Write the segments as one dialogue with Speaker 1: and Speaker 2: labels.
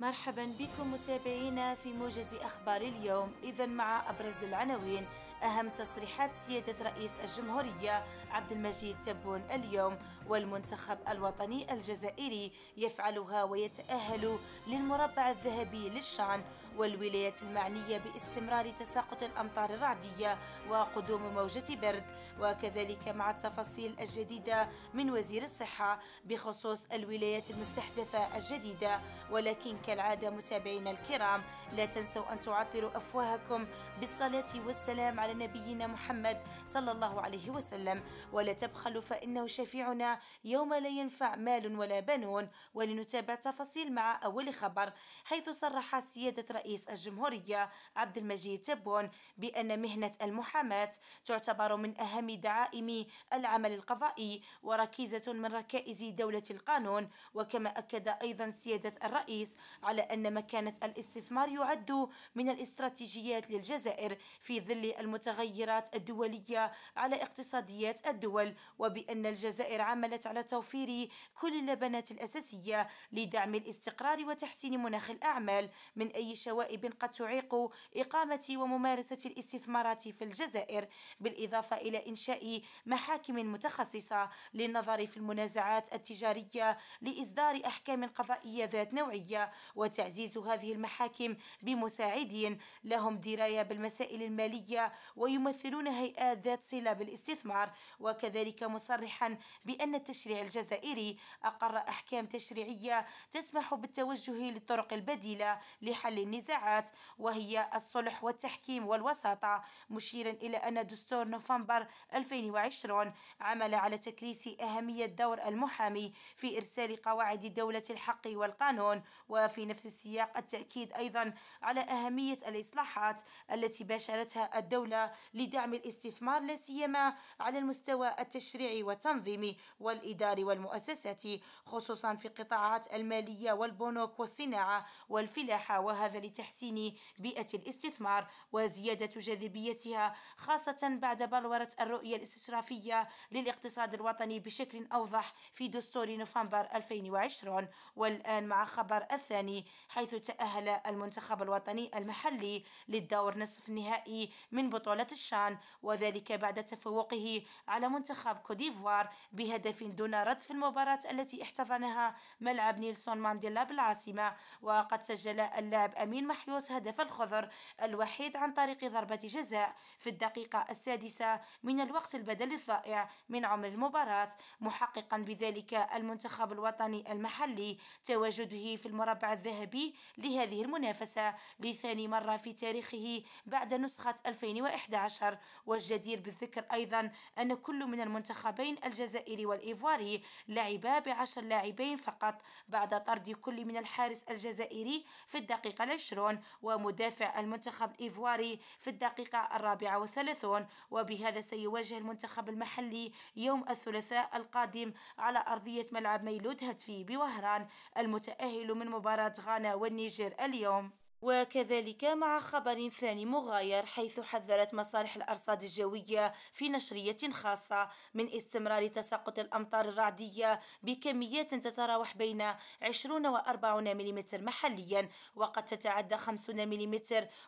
Speaker 1: مرحبا بكم متابعينا في موجز أخبار اليوم إذا مع أبرز العناوين أهم تصريحات سيادة رئيس الجمهورية عبد المجيد تبون اليوم والمنتخب الوطني الجزائري يفعلها ويتأهل للمربع الذهبي للشان والولايات المعنية باستمرار تساقط الأمطار الرعدية وقدوم موجة برد وكذلك مع التفاصيل الجديدة من وزير الصحة بخصوص الولايات المستحدثة الجديدة ولكن كالعادة متابعينا الكرام لا تنسوا أن تعطروا أفواهكم بالصلاة والسلام على نبينا محمد صلى الله عليه وسلم ولا تبخلوا فإنه شفيعنا يوم لا ينفع مال ولا بنون ولنتابع تفاصيل مع أول خبر حيث صرح سيادة رئيس الجمهورية عبد المجيد تبون بأن مهنة المحاماة تعتبر من أهم دعائم العمل القضائي وركيزة من ركائز دولة القانون وكما أكد أيضا سيادة الرئيس على أن مكانة الاستثمار يعد من الاستراتيجيات للجزائر في ظل المتغيرات الدولية على اقتصاديات الدول وبأن الجزائر عملت على توفير كل اللبنات الأساسية لدعم الاستقرار وتحسين مناخ الأعمال من أي شوائب قد تعيق إقامة وممارسة الاستثمارات في الجزائر بالإضافة إلى إنشاء محاكم متخصصة للنظر في المنازعات التجارية لإصدار أحكام قضائية ذات نوعية وتعزيز هذه المحاكم بمساعدين لهم دراية بالمسائل المالية ويمثلون هيئات ذات صلة بالاستثمار وكذلك مصرحا بأن التشريع الجزائري أقر أحكام تشريعية تسمح بالتوجه للطرق البديلة لحل النزاعات وهي الصلح والتحكيم والوساطة مشيرا إلى أن دستور نوفمبر 2020 عمل على تكريس أهمية دور المحامي في إرسال قواعد دولة الحق والقانون وفي نفس السياق التأكيد أيضا على أهمية الإصلاحات التي باشرتها الدولة لدعم الاستثمار لا سيما على المستوى المستوى التشريعي والتنظيمي والإداري والمؤسساتي خصوصا في قطاعات المالية والبنوك والصناعة والفلاحة وهذا لتحسين بيئة الاستثمار وزيادة جاذبيتها خاصة بعد بلورة الرؤية الاستشرافية للاقتصاد الوطني بشكل أوضح في دستور نوفمبر 2020 والآن مع خبر الثاني حيث تأهل المنتخب الوطني المحلي للدور نصف النهائي من بطولة الشان وذلك بعد تفوقه على منتخب كوديفوار بهدف دون رد في المباراة التي احتضنها ملعب نيلسون مانديلا بالعاصمة وقد سجل اللاعب أمين محيوس هدف الخضر الوحيد عن طريق ضربة جزاء في الدقيقة السادسة من الوقت البدل الضائع من عمر المباراة محققا بذلك المنتخب الوطني المحلي تواجده في المربع الذهبي لهذه المنافسة لثاني مرة في تاريخه بعد نسخة 2011 والجدير بالذكر أيضا أن كل من المنتخبين الجزائري والإيفواري لعبا بعشر لاعبين فقط بعد طرد كل من الحارس الجزائري في الدقيقة العشرون ومدافع المنتخب الإيفواري في الدقيقة الرابعة والثلاثون وبهذا سيواجه المنتخب المحلي يوم الثلاثاء القادم على أرضية ملعب ميلود هتفي بوهران المتأهل من مباراة غانا والنيجر اليوم وكذلك مع خبر ثاني مغاير حيث حذرت مصالح الأرصاد الجوية في نشرية خاصة من استمرار تساقط الأمطار الرعدية بكميات تتراوح بين 20 و 40 ملم محليا وقد تتعدى 50 ملم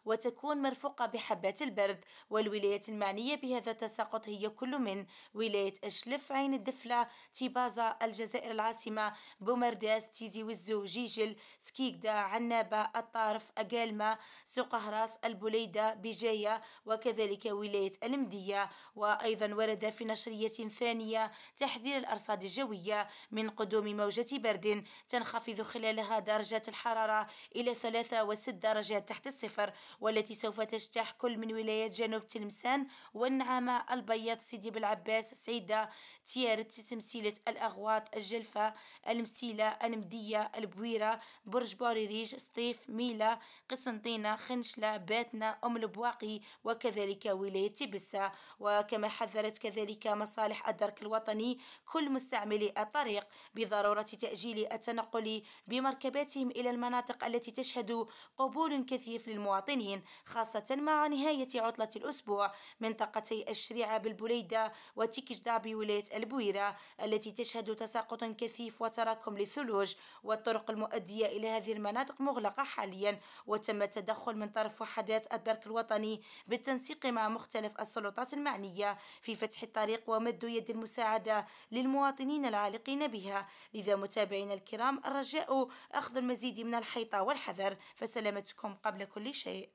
Speaker 1: وتكون مرفوقة بحبات البرد والولايات المعنية بهذا التساقط هي كل من ولاية أشلف عين الدفلة تيبازا الجزائر العاصمة بومرداس تيزي وزو جيجل سكيكدا عنابة الطارف أجالما سوق هراس البليدة بجاية وكذلك ولاية المدية وأيضا ورد في نشرية ثانية تحذير الأرصاد الجوية من قدوم موجة برد تنخفض خلالها درجات الحرارة إلى ثلاثة وست درجات تحت الصفر والتي سوف تجتاح كل من ولايات جنوب تلمسان والنعامة البيض سيدي بالعباس سعيدة تيارت سمسيلة الأغواط الجلفة المسيلة المدية البويرة برج بوريريج سطيف ميلا قسنطينة خنشلة باتنا أم البواقي وكذلك ولاية تبسة وكما حذرت كذلك مصالح الدرك الوطني كل مستعملي الطريق بضرورة تأجيل التنقل بمركباتهم إلى المناطق التي تشهد قبول كثيف للمواطنين خاصة مع نهاية عطلة الأسبوع منطقتي الشريعة بالبليدة وتيكجدا بولاية البويرة التي تشهد تساقط كثيف وتراكم للثلوج والطرق المؤدية إلى هذه المناطق مغلقة حاليا وتم التدخل من طرف وحدات الدرك الوطني بالتنسيق مع مختلف السلطات المعنية في فتح الطريق ومد يد المساعدة للمواطنين العالقين بها لذا متابعينا الكرام الرجاء أخذ المزيد من الحيطة والحذر فسلامتكم قبل كل شيء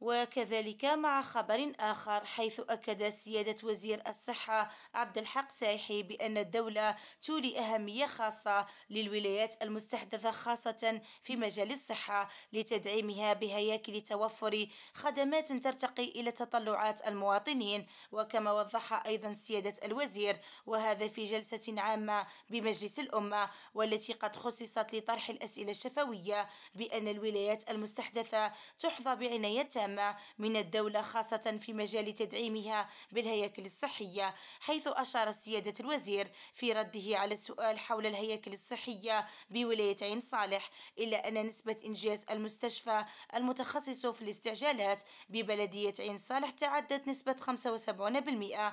Speaker 1: وكذلك مع خبر آخر حيث أكد سيادة وزير الصحة عبد الحق سايحي بأن الدولة تولي أهمية خاصة للولايات المستحدثة خاصة في مجال الصحة لتدعيمها بهياكل توفر خدمات ترتقي إلى تطلعات المواطنين وكما وضح أيضا سيادة الوزير وهذا في جلسة عامة بمجلس الأمة والتي قد خصصت لطرح الأسئلة الشفوية بأن الولايات المستحدثة تحظى بعناية تامة الهامة من الدولة خاصة في مجال تدعيمها بالهياكل الصحية حيث أشار سيادة الوزير في رده على السؤال حول الهياكل الصحية بولاية عين صالح إلا أن نسبة إنجاز المستشفى المتخصص في الاستعجالات ببلدية عين صالح تعدت نسبة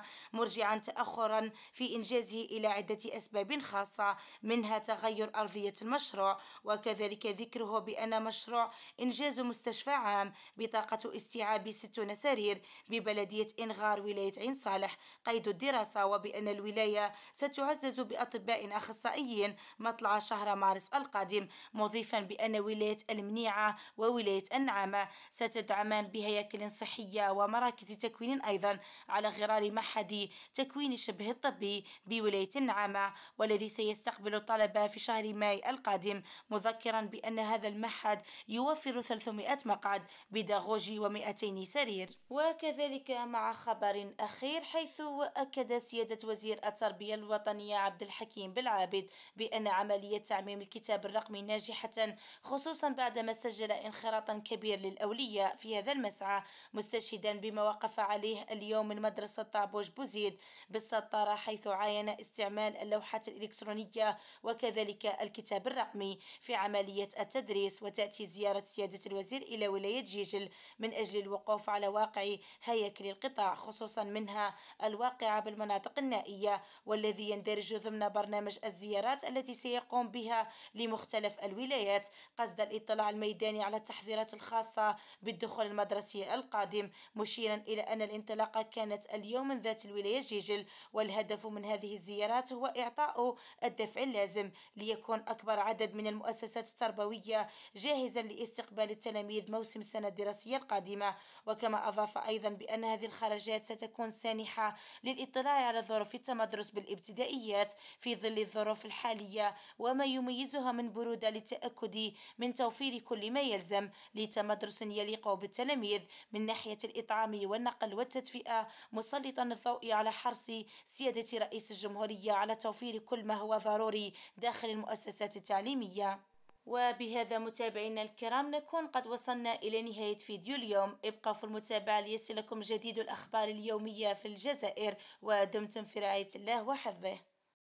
Speaker 1: 75% مرجعا تأخرا في إنجازه إلى عدة أسباب خاصة منها تغير أرضية المشروع وكذلك ذكره بأن مشروع إنجاز مستشفى عام بطاقة استيعاب 60 سرير ببلدية إنغار ولاية عين صالح قيد الدراسة وبأن الولاية ستعزز بأطباء أخصائيين مطلع شهر مارس القادم مضيفا بأن ولاية المنيعة وولاية النعامة ستدعمان بهياكل صحية ومراكز تكوين أيضا على غرار معهد تكوين شبه الطبي بولاية النعامة والذي سيستقبل الطلبة في شهر ماي القادم مذكرا بأن هذا المعهد يوفر 300 مقعد بداغوجي ومئتين سرير وكذلك مع خبر أخير حيث أكد سيادة وزير التربية الوطنية عبد الحكيم بالعابد بأن عملية تعميم الكتاب الرقمي ناجحة خصوصا بعدما سجل انخراطا كبير للأولياء في هذا المسعى مستشهدا بما وقف عليه اليوم من مدرسة طابوش بوزيد بالسطارة حيث عاين استعمال اللوحات الإلكترونية وكذلك الكتاب الرقمي في عملية التدريس وتأتي زيارة سيادة الوزير إلى ولاية جيجل من من أجل الوقوف على واقع هياكل القطاع خصوصا منها الواقعة بالمناطق النائية والذي يندرج ضمن برنامج الزيارات التي سيقوم بها لمختلف الولايات قصد الاطلاع الميداني على التحضيرات الخاصة بالدخول المدرسي القادم مشيرا إلى أن الانطلاقة كانت اليوم من ذات الولاية جيجل والهدف من هذه الزيارات هو إعطاء الدفع اللازم ليكون أكبر عدد من المؤسسات التربوية جاهزا لاستقبال التلاميذ موسم السنة الدراسية القادمة القادمة وكما أضاف أيضا بأن هذه الخرجات ستكون سانحة للإطلاع على ظروف التمدرس بالابتدائيات في ظل الظروف الحالية وما يميزها من برودة للتأكد من توفير كل ما يلزم لتمدرس يليق بالتلاميذ من ناحية الإطعام والنقل والتدفئة مسلطا الضوء على حرص سيادة رئيس الجمهورية على توفير كل ما هو ضروري داخل المؤسسات التعليمية وبهذا متابعينا الكرام نكون قد وصلنا إلى نهاية فيديو اليوم ابقوا في المتابعة ليصلكم جديد الأخبار اليومية في الجزائر ودمتم في رعاية الله وحفظه